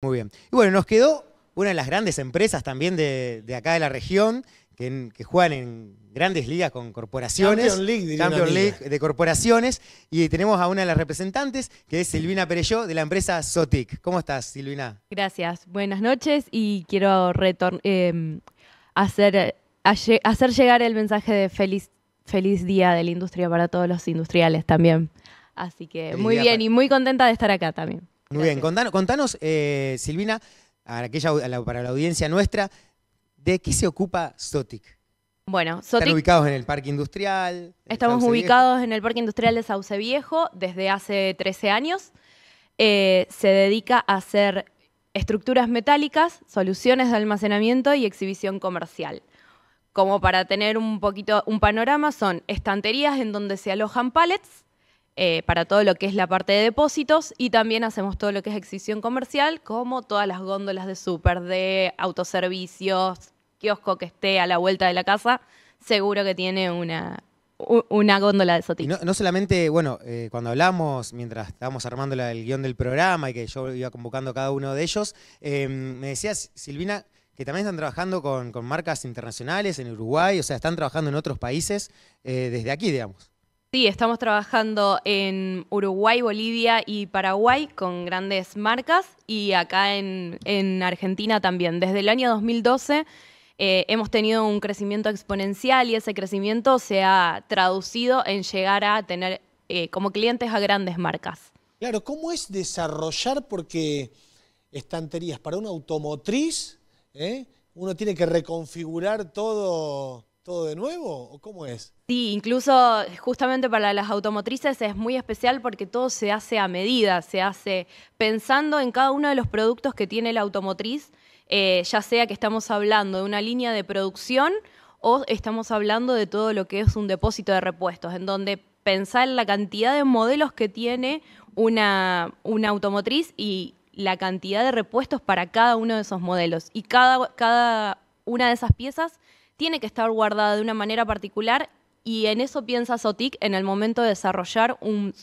Muy bien. Y bueno, nos quedó una de las grandes empresas también de, acá de la región, que, juegan en grandes ligas con corporaciones. Champions League, de corporaciones. Y tenemos a una de las representantes, que es Silvina Perelló, de la empresa Sotic. ¿Cómo estás, Silvina? Gracias. Buenas noches y quiero eh, hacer, eh, hacer llegar el mensaje de feliz, feliz día de la industria para todos los industriales también. Así que muy bien y muy contenta de estar acá también. Muy bien, contanos, contanos eh, Silvina, aquella, para la audiencia nuestra, ¿de qué se ocupa Sotic? Bueno, Sotic, Están ubicados en el Parque Industrial. Estamos ubicados en el Parque Industrial de Sauce Viejo desde hace 13 años. Eh, se dedica a hacer estructuras metálicas, soluciones de almacenamiento y exhibición comercial. Como para tener un poquito un panorama, son estanterías en donde se alojan pallets, eh, para todo lo que es la parte de depósitos y también hacemos todo lo que es exhibición comercial, como todas las góndolas de súper, de autoservicios, kiosco que esté a la vuelta de la casa, seguro que tiene una, una góndola de esos No, no, solamente, bueno, eh, cuando hablamos, mientras estábamos armando el guión del programa y que yo iba convocando cada uno de ellos, em, me decías, Silvina, que también están trabajando con, marcas internacionales en Uruguay, o sea, están trabajando en otros países eh, desde aquí, digamos. Sí, estamos trabajando en Uruguay, Bolivia y Paraguay con grandes marcas y acá en, Argentina también. Desde el año 2012 eh, hemos tenido un crecimiento exponencial y ese crecimiento se ha traducido en llegar a tener eh, como clientes a grandes marcas. Claro, ¿cómo es desarrollar? Porque estanterías para una automotriz, ¿eh? uno tiene que reconfigurar todo todo de nuevo o cómo es? Sí, incluso justamente para las automotrices es muy especial porque todo se hace a medida, se hace pensando en cada uno de los productos que tiene la automotriz, eh, ya sea que estamos hablando de una línea de producción o estamos hablando de todo lo que es un depósito de repuestos, en donde pensar en la cantidad de modelos que tiene una, una automotriz y la cantidad de repuestos para cada uno de esos modelos. Y cada, cada una de esas piezas tiene que estar guardada de una manera particular y en eso piensa Sotic en el momento de desarrollar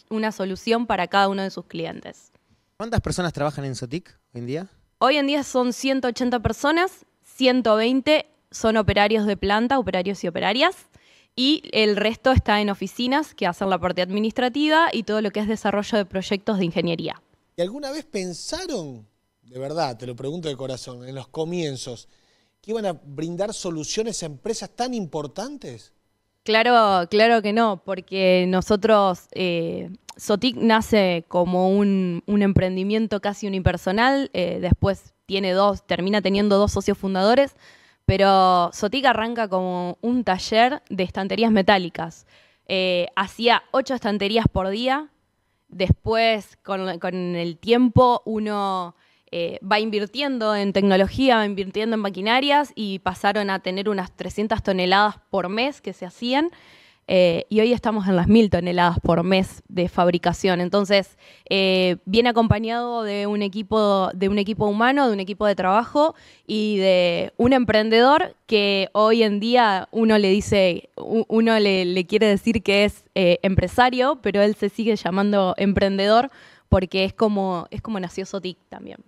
una solución para cada uno de sus clientes. ¿Cuántas personas trabajan en Sotic hoy en día? Hoy en día son 180 personas, 120 son operarios de planta, operarios y operarias, y el resto está en oficinas que hacen la parte administrativa y todo lo que es desarrollo de proyectos de ingeniería. ¿Y alguna vez pensaron, de verdad, te lo pregunto de corazón, en los comienzos, que iban a brindar soluciones a empresas tan importantes? Claro, claro que no, porque nosotros, eh, Sotic nace como un, emprendimiento casi unipersonal, eh, después tiene dos, termina teniendo dos socios fundadores, pero Sotic arranca como un taller de estanterías metálicas. Eh, hacía ocho estanterías por día, después con el tiempo uno eh, va invirtiendo en tecnología, va invirtiendo en maquinarias y pasaron a tener unas 300 toneladas por mes que se hacían. Eh, y hoy estamos en las 1.000 toneladas por mes de fabricación. Entonces, eh, viene acompañado de un, equipo, de un equipo humano, de un equipo de trabajo y de un emprendedor que hoy en día uno le dice, uno le, quiere decir que es empresario, pero él se sigue llamando emprendedor porque es como, es como nació Sotic también.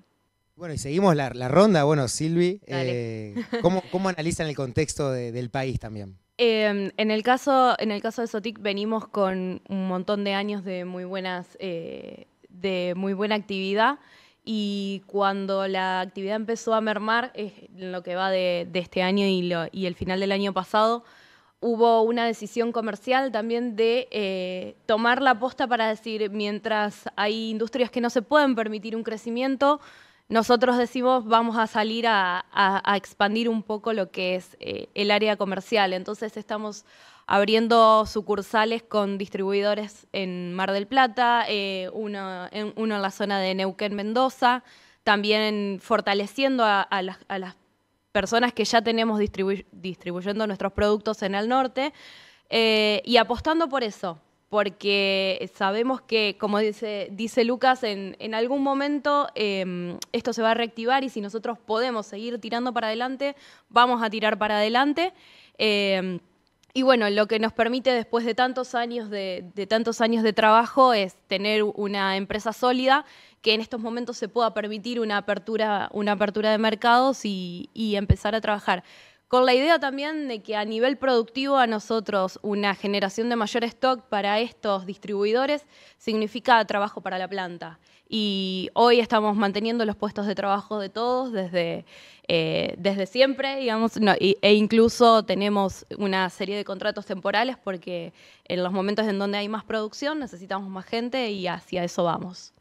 Bueno, y seguimos la, ronda. Bueno, Silvi, eh, ¿cómo, analizan el contexto del país también? Em, en, el caso, en el caso de Sotic venimos con un montón de años de muy, buenas, eh, de muy buena actividad y cuando la actividad empezó a mermar, es en lo que va de, este año y, y el final del año pasado, hubo una decisión comercial también de eh, tomar la posta para decir, mientras hay industrias que no se pueden permitir un crecimiento, nosotros decimos vamos a salir a, expandir un poco lo que es eh, el área comercial. Entonces estamos abriendo sucursales con distribuidores en Mar del Plata, eh, uno, en, la zona de Neuquén, Mendoza, también fortaleciendo a, las, personas que ya tenemos distribuyendo nuestros productos en el norte eh, y apostando por eso, porque sabemos que, como dice, dice Lucas, en, algún momento em, esto se va a reactivar y si nosotros podemos seguir tirando para adelante, vamos a tirar para adelante. Em, y bueno, lo que nos permite después de tantos años de, tantos años de trabajo es tener una empresa sólida que en estos momentos se pueda permitir una apertura, una apertura de mercados y empezar a trabajar con la idea también de que a nivel productivo a nosotros una generación de mayor stock para estos distribuidores significa trabajo para la planta. Y hoy estamos manteniendo los puestos de trabajo de todos desde, eh, desde siempre, digamos, e incluso tenemos una serie de contratos temporales porque en los momentos en donde hay más producción necesitamos más gente y hacia eso vamos.